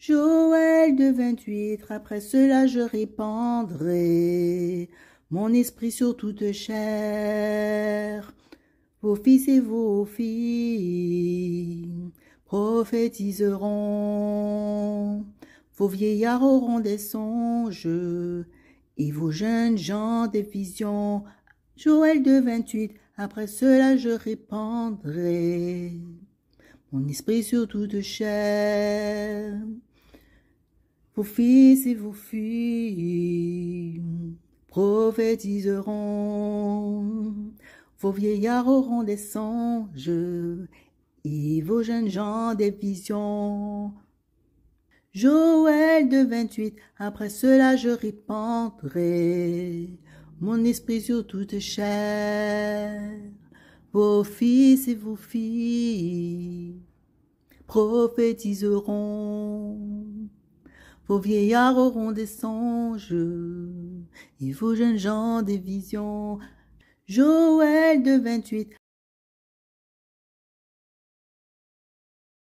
Joël de 28, après cela je répandrai mon esprit sur toute chair. Vos fils et vos filles prophétiseront. Vos vieillards auront des songes et vos jeunes gens des visions. Joël de 28, après cela je répandrai mon esprit sur toute chair. Vos fils et vos filles prophétiseront. Vos vieillards auront des songes et vos jeunes gens des visions. Joël de 28, après cela je répandrai mon esprit sur toute chair. Vos fils et vos filles prophétiseront. Vos vieillards auront des songes et vos jeunes gens des visions. Joël de 28